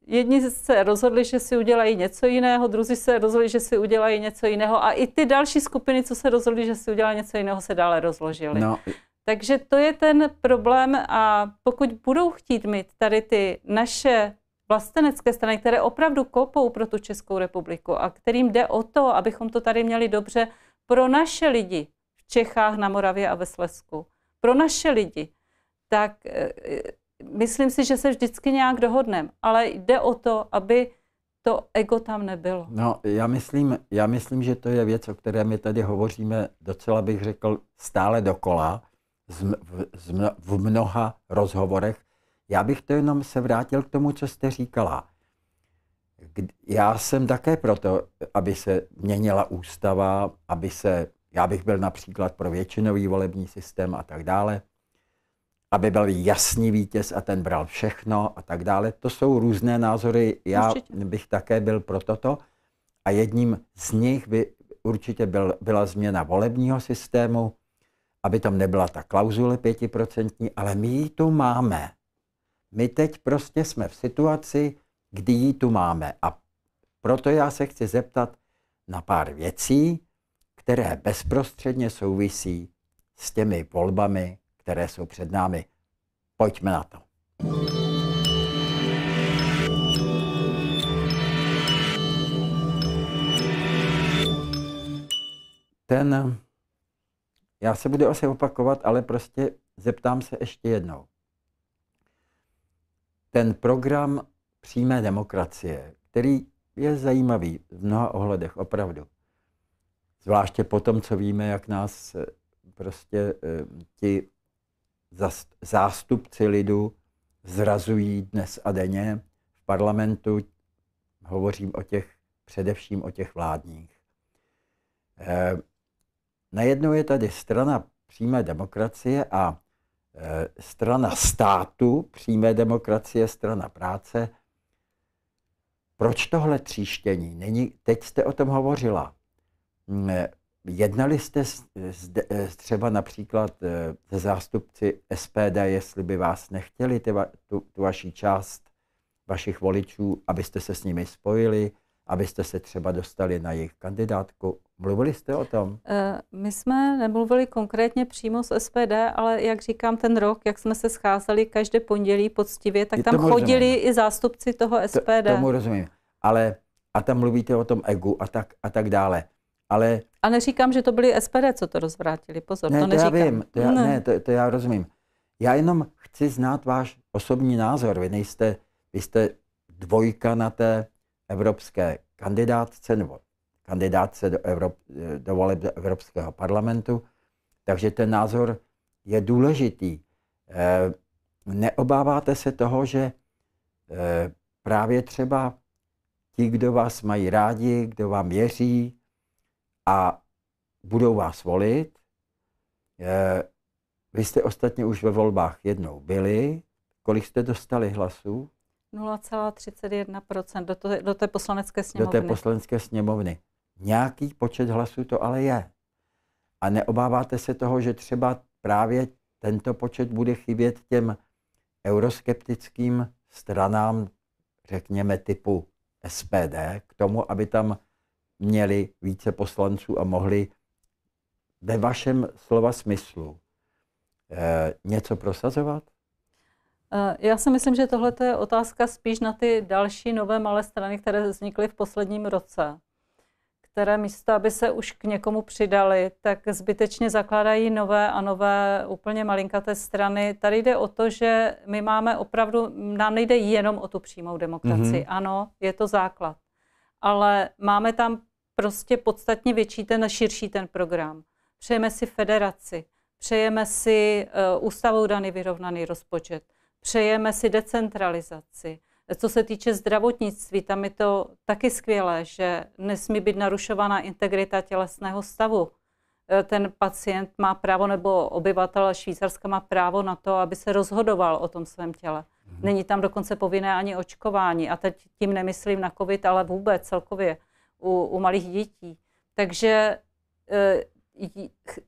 [SPEAKER 2] jedni se rozhodli, že si udělají něco jiného, druzí se rozhodli, že si udělají něco jiného a i ty další skupiny, co se rozhodli, že si udělají něco jiného, se dále rozložily. No. Takže to je ten problém a pokud budou chtít mít tady ty naše vlastenecké strany, které opravdu kopou pro tu Českou republiku a kterým jde o to, abychom to tady měli dobře pro naše lidi v Čechách, na Moravě a ve Slezsku, pro naše lidi, tak eh, myslím si, že se vždycky nějak dohodneme, ale jde o to, aby to ego tam nebylo.
[SPEAKER 1] No, já myslím, já myslím, že to je věc, o které my tady hovoříme docela, bych řekl, stále dokola v mnoha rozhovorech. Já bych to jenom se vrátil k tomu, co jste říkala. Já jsem také proto, aby se měnila ústava, aby se, já bych byl například pro většinový volební systém a tak dále, aby byl jasný vítěz a ten bral všechno a tak dále. To jsou různé názory. Já určitě. bych také byl pro toto. A jedním z nich by určitě byl, byla změna volebního systému, aby tam nebyla ta klauzule pětiprocentní, ale my ji tu máme. My teď prostě jsme v situaci, kdy ji tu máme. A proto já se chci zeptat na pár věcí, které bezprostředně souvisí s těmi volbami které jsou před námi. Pojďme na to. Ten, já se budu asi opakovat, ale prostě zeptám se ještě jednou. Ten program přímé demokracie, který je zajímavý v mnoha ohledech, opravdu. Zvláště po tom, co víme, jak nás eh, prostě eh, ti zástupci lidu zrazují dnes a denně. V parlamentu hovořím o těch, především o těch vládních. E, najednou je tady strana přímé demokracie a e, strana státu, přímé demokracie, strana práce. Proč tohle tříštění? Není, teď jste o tom hovořila. Eh, Jednali jste eh, třeba například eh, se zástupci SPD, jestli by vás nechtěli, ty, tu, tu vaši část vašich voličů, abyste se s nimi spojili, abyste se třeba dostali na jejich kandidátku? Mluvili jste o tom?
[SPEAKER 2] Eh, my jsme nemluvili konkrétně přímo s SPD, ale jak říkám, ten rok, jak jsme se scházeli každé pondělí poctivě, tak tam chodili rozumím. i zástupci toho SPD. To, tomu
[SPEAKER 1] rozumím. Ale a tam mluvíte o tom egu a tak, a tak dále. Ale
[SPEAKER 2] a neříkám, že to byli SPD, co to rozvrátili. Pozor, ne, to, to neříkám. Já vím, to já, ne. ne,
[SPEAKER 1] to, to já rozumím. Já jenom chci znát váš osobní názor. Vy nejste, vy jste dvojka na té evropské kandidátce nebo kandidátce do, Evrop, do voleb do Evropského parlamentu, takže ten názor je důležitý. E, neobáváte se toho, že e, právě třeba ti, kdo vás mají rádi, kdo vám věří, a budou vás volit. Eh, vy jste ostatně už ve volbách jednou byli. Kolik jste dostali hlasů?
[SPEAKER 2] 0,31% do, to, do té poslanecké sněmovny. Do té
[SPEAKER 1] poslanecké sněmovny. Nějaký počet hlasů to ale je. A neobáváte se toho, že třeba právě tento počet bude chybět těm euroskeptickým stranám, řekněme typu SPD, k tomu, aby tam měli více poslanců a mohli ve vašem slova smyslu eh, něco prosazovat?
[SPEAKER 2] Eh, já si myslím, že tohle je otázka spíš na ty další nové malé strany, které vznikly v posledním roce, které místo, aby se už k někomu přidali, tak zbytečně zakládají nové a nové úplně malinkaté strany. Tady jde o to, že my máme opravdu, nám nejde jenom o tu přímou demokracii. Mm-hmm. Ano, je to základ ale máme tam prostě podstatně větší ten širší ten program. Přejeme si federaci, přejeme si uh, eh, ústavou daný vyrovnaný rozpočet, přejeme si decentralizaci. Co se týče zdravotnictví, tam je to taky skvělé, že nesmí být narušována integrita tělesného stavu. Eh, ten pacient má právo, nebo obyvatel Švýcarska má právo na to, aby se rozhodoval o tom svém těle. Mhm. Není tam dokonce povinné ani očkování. A teď tím nemyslím na COVID, ale vůbec celkově u, u malých dětí. Takže e,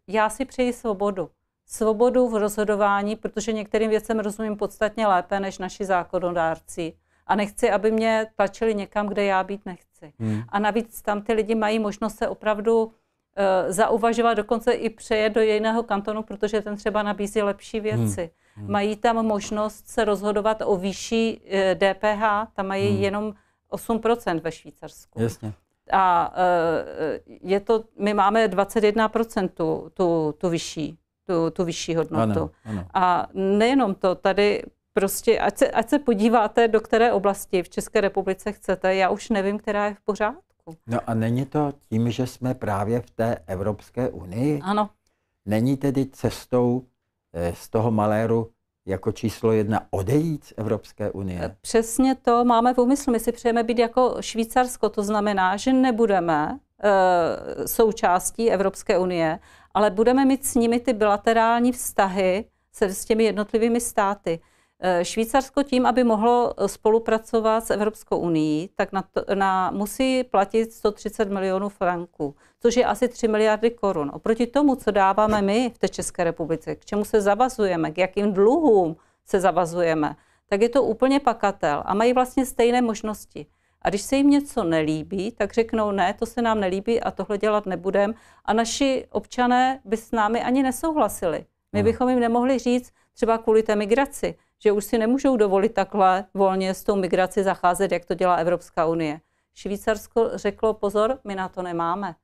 [SPEAKER 2] já si přeji svobodu. Svobodu v rozhodování, protože některým věcem rozumím podstatně lépe než naši zákonodárci. A nechci, aby mě tlačili někam, kde já být nechci. Hmm. A navíc tam ty lidi mají možnost se opravdu Eh, zauvažovat, dokonce i přejet do jiného kantonu, protože ten třeba nabízí lepší hmm. věci. Hmm. Hmm. Mají tam možnost se rozhodovat o vyšší eh, DPH, tam mají hmm. jenom 8% ve Švýcarsku. Jasně. A eh, je to, my máme 21% tu, tu, tu vyšší tu, tu vyšší hodnotu. Ano, ano. A nejenom to, tady prostě, ať se, ať se podíváte, do které oblasti v České republice chcete, já už nevím, která je v pořádku
[SPEAKER 1] roku. No a není to tím, že jsme právě v té Evropské unii? Ano. Není tedy cestou eh, z toho maléru jako číslo jedna odejít z Evropské unie? Eh,
[SPEAKER 2] přesně to máme v úmyslu. My si přejeme být jako Švýcarsko, to znamená, že nebudeme eh, součástí Evropské unie, ale budeme mít s nimi ty bilaterální vztahy se s těmi jednotlivými státy. Eh, Švýcarsko tím, aby mohlo eh, spolupracovat s Evropskou unii, tak na to, na, musí platit 130 milionů franků, což je asi 3 miliardy korun. Oproti tomu, co dáváme my v té České republice, k čemu se zavazujeme, k jakým dluhům se zavazujeme, tak je to úplně pakatel a mají vlastně stejné možnosti. A když se jim něco nelíbí, tak řeknou ne, to se nám nelíbí a tohle dělat nebudeme A naši občané by s námi ani nesouhlasili. My bychom jim nemohli říct třeba kvůli té migraci že už si nemůžou dovolit takhle volně s tou migraci zacházet, jak to dělá Evropská unie. Švýcarsko řeklo, pozor, my na to nemáme.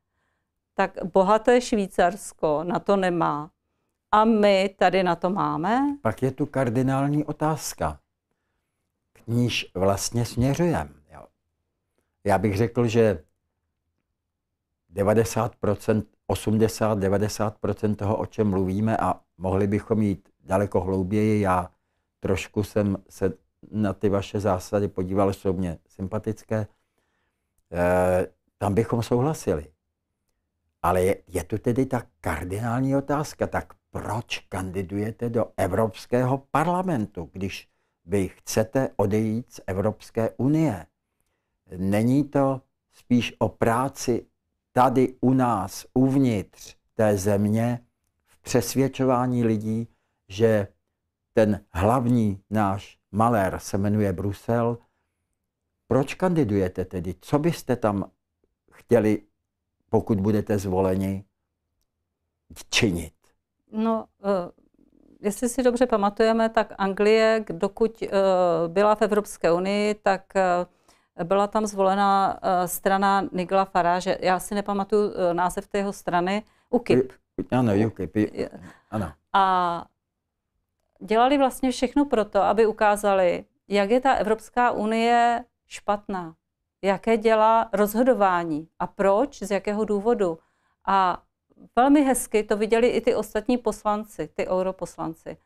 [SPEAKER 2] Tak bohaté Švýcarsko na to nemá. A my tady na to máme?
[SPEAKER 1] Pak je tu kardinální otázka, k níž vlastně směřujeme. Já bych řekl, že 90%, 80-90% toho, o čem mluvíme, a mohli bychom jít daleko hlouběji, já trošku jsem se na ty vaše zásady podíval, jsou mě sympatické, e, tam bychom souhlasili. Ale je, je tu tedy ta kardinální otázka, tak proč kandidujete do Evropského parlamentu, když vy chcete odejít z Evropské unie? Není to spíš o práci tady u nás, uvnitř té země, v přesvědčování lidí, že ten hlavní náš malér se jmenuje Brusel. Proč kandidujete tedy? Co byste tam chtěli, pokud budete zvoleni, činit?
[SPEAKER 2] No, eh, jestli si dobře pamatujeme, tak Anglie, dokud eh, byla v Evropské unii, tak eh, byla tam zvolena strana Nigla Faráže. Já si nepamatuju název té jeho strany.
[SPEAKER 1] UKIP. Ano, UKIP. Ano.
[SPEAKER 2] A dělali vlastně všechno proto, aby ukázali, jak je ta Evropská unie špatná, jaké dělá rozhodování a proč, z jakého důvodu. A velmi hezky to viděli i ty ostatní poslanci, ty europoslanci.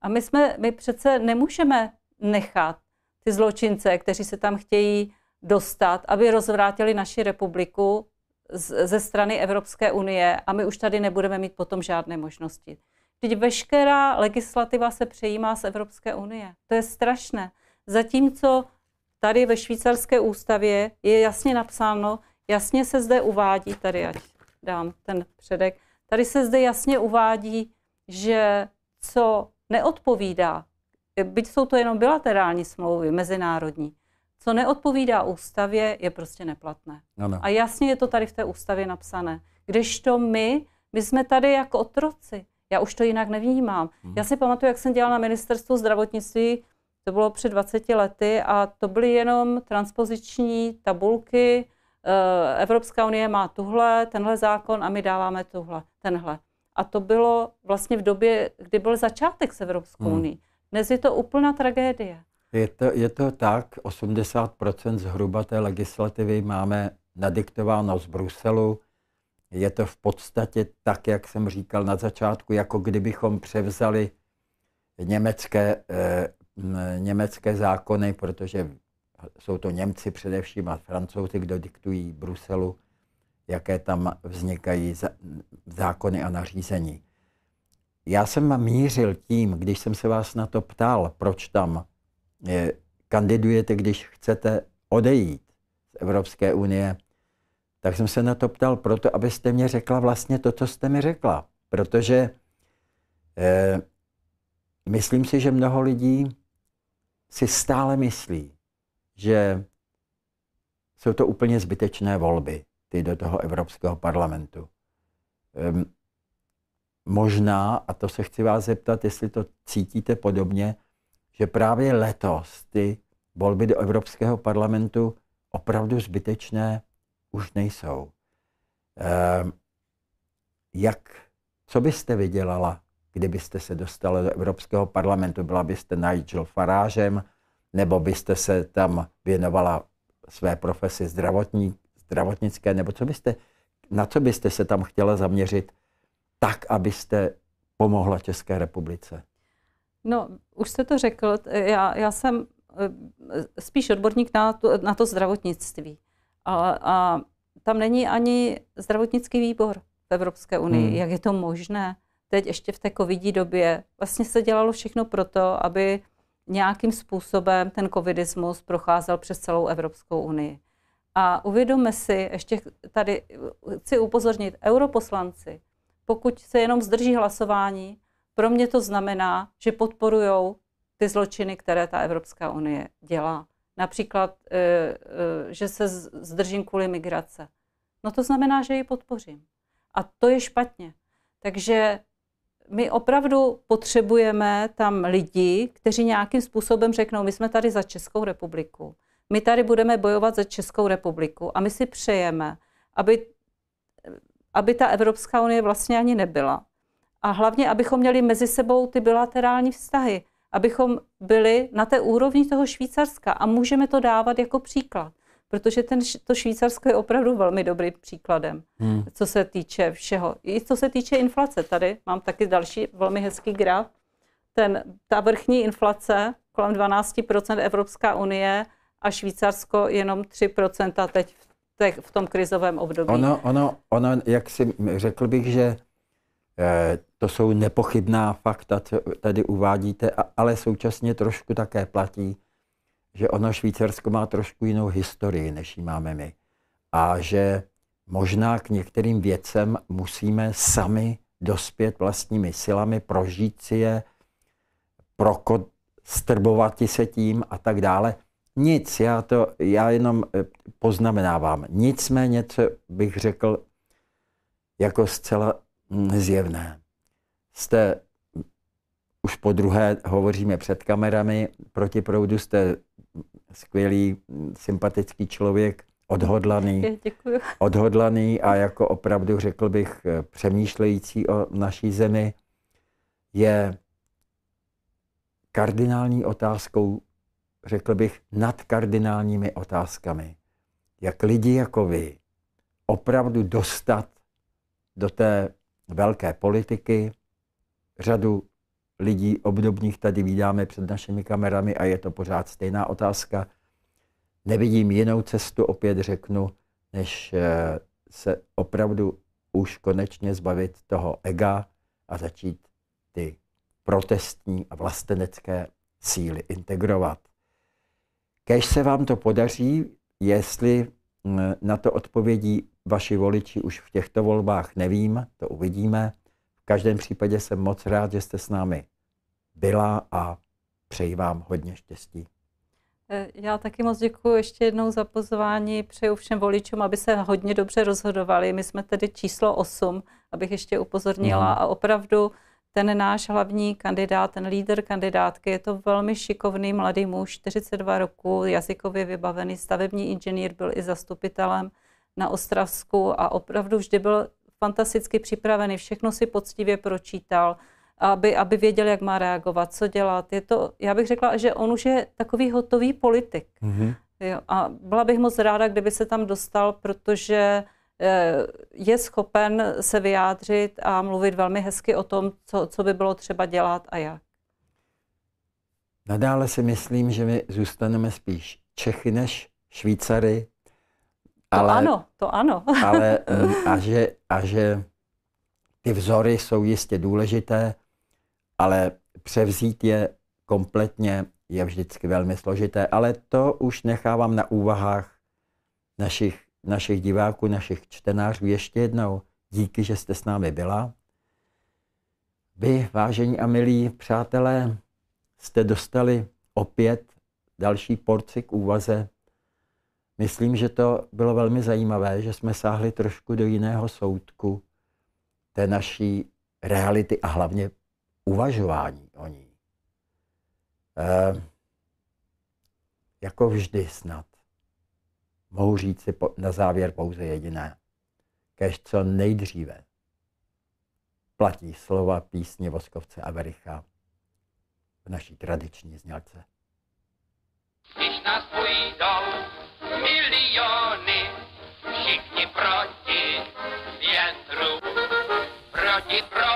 [SPEAKER 2] A my, jsme, my přece nemůžeme nechat ty zločince, kteří se tam chtějí dostat, aby rozvrátili naši republiku z, ze strany Evropské unie a my už tady nebudeme mít potom žádné možnosti. Teď veškerá legislativa se přejímá z Evropské unie. To je strašné. Zatímco tady ve švýcarské ústavě je jasně napsáno, jasně se zde uvádí, tady ať dám ten předek, tady se zde jasně uvádí, že co neodpovídá, byť jsou to jenom bilaterální smlouvy, mezinárodní, co neodpovídá ústavě, je prostě neplatné. Ano. A jasně je to tady v té ústavě napsané. Kdežto my, my jsme tady jako otroci. Já už to jinak nevnímám. Hmm. Já mhm. si pamatuju, jak jsem dělala na ministerstvu zdravotnictví, to bylo před 20 lety a to byly jenom transpoziční tabulky. Eh, Evropská unie má tuhle, tenhle zákon a my dáváme tuhle, tenhle. A to bylo vlastně v době, kdy byl začátek s Evropskou hmm. unii. Dnes je to úplná tragédie.
[SPEAKER 1] Je to, je to tak, 80% zhruba té legislativy máme nadiktováno z Bruselu, je to v podstatě tak, jak jsem říkal na začátku, jako kdybychom převzali německé, eh, německé zákony, protože jsou to Němci především a Francouzi, kdo diktují Bruselu, jaké tam vznikají zákony a nařízení. Já jsem mířil tím, když jsem se vás na to ptal, proč tam eh, kandidujete, když chcete odejít z Evropské unie, tak jsem se na to ptal proto, abyste mě řekla vlastně to, co jste mi řekla. Protože eh, myslím si, že mnoho lidí si stále myslí, že jsou to úplně zbytečné volby, ty do toho Evropského parlamentu. Ehm, možná, a to se chci vás zeptat, jestli to cítíte podobně, že právě letos ty volby do Evropského parlamentu opravdu zbytečné už nejsou. Eh, jak, co byste vydělala, kdybyste se dostala do Evropského parlamentu? Byla byste Nigel Farážem, nebo byste se tam věnovala své profesi zdravotní, zdravotnické, nebo co byste, na co byste se tam chtěla zaměřit tak, abyste pomohla České republice?
[SPEAKER 2] No, už jste to řekl. Já, já jsem e, spíš odborník na to, na to zdravotnictví. A, a tam není ani zdravotnický výbor v Evropské unii. Hmm. Jak je to možné? Teď ještě v té covidí době vlastně se dělalo všechno proto, aby nějakým způsobem ten covidismus procházel přes celou Evropskou unii. A uvědomme si, ještě tady chci upozornit, europoslanci, pokud se jenom zdrží hlasování, pro mě to znamená, že podporují ty zločiny, které ta Evropská unie dělá. Například, eh, eh, že se zdržím kvůli migrace. No to znamená, že ji podpořím. A to je špatně. Takže my opravdu potřebujeme tam lidi, kteří nějakým způsobem řeknou, my jsme tady za Českou republiku, my tady budeme bojovat za Českou republiku a my si přejeme, aby, aby ta Evropská unie vlastně ani nebyla. A hlavně, abychom měli mezi sebou ty bilaterální vztahy abychom byli na té úrovni toho Švýcarska a můžeme to dávat jako příklad. Protože ten, to Švýcarsko je opravdu velmi dobrým příkladem, hmm. co se týče všeho. I co se týče inflace. Tady mám taky další velmi hezký graf. Ten, ta vrchní inflace kolem 12% Evropská unie a Švýcarsko jenom 3% teď v, te, v tom krizovém období. Ono,
[SPEAKER 1] ono, ono, jak si řekl bych, že Eh, to jsou nepochybná fakta, co tady uvádíte, ale současně trošku také platí, že ono Švýcarsko má trošku jinou historii, než ji máme my. A že možná k některým věcem musíme sami dospět vlastními silami, prožít si je, prokostrbovat se tím a tak dále. Nic, já to, já jenom eh, poznamenávám. Nicméně, co bych řekl jako zcela zjevné. Jste už po druhé hovoříme před kamerami, proti proudu jste skvělý, sympatický člověk, odhodlaný. Odhodlaný a jako opravdu řekl bych přemýšlející o naší zemi je kardinální otázkou, řekl bych, nad kardinálními otázkami. Jak lidi jako vy opravdu dostat do té velké politiky, řadu lidí obdobných tady vídáme před našimi kamerami a je to pořád stejná otázka. Nevidím jinou cestu, opět řeknu, než eh, se opravdu už konečně zbavit toho ega a začít ty protestní a vlastenecké síly integrovat. Kež se vám to podaří, jestli hm, na to odpovědí vaši voliči už v těchto volbách, nevím, to uvidíme. V každém případě jsem moc rád, že jste s námi byla a přeji vám hodně štěstí.
[SPEAKER 2] Eh, já taky moc děkuji ještě jednou za pozvání. Přeju všem voličům, aby se hodně dobře rozhodovali. My jsme tedy číslo 8, abych ještě upozornila. No. A opravdu ten náš hlavní kandidát, ten líder kandidátky, je to velmi šikovný mladý muž, 42 roku, jazykově vybavený stavební inženýr, byl i zastupitelem na Ostravsku a opravdu vždy byl fantasticky připravený, všechno si poctivě pročítal, aby, aby věděl, jak má reagovat, co dělat. Je to, já bych řekla, že on už je takový hotový politik. Mm-hmm. Jo, a byla bych moc ráda, kdyby se tam dostal, protože eh, je schopen se vyjádřit a mluvit velmi hezky o tom, co, co by bylo třeba dělat a jak.
[SPEAKER 1] Nadále si myslím, že my zůstaneme spíš Čechy než Švýcary, ale, ano,
[SPEAKER 2] to ano. ale
[SPEAKER 1] eh, a že, a že ty vzory jsou jistě důležité, ale převzít je kompletně je vždycky velmi složité, ale to už nechávám na úvahách našich, našich diváků, našich čtenářů. Ještě jednou díky, že jste s námi byla. Vy, vážení a milí přátelé, jste dostali opět další porci k úvaze Myslím, že to bylo velmi zajímavé, že jsme sáhli trošku do jiného soudku té naší reality a hlavně uvažování o ní. E, jako vždy snad mohu říct si po, na závěr pouze jediné. Kež co nejdříve platí slova písně Voskovce a Vericha v naší tradiční znělce. Když nás pojí Мільйони всіх проти вітру, проти проти.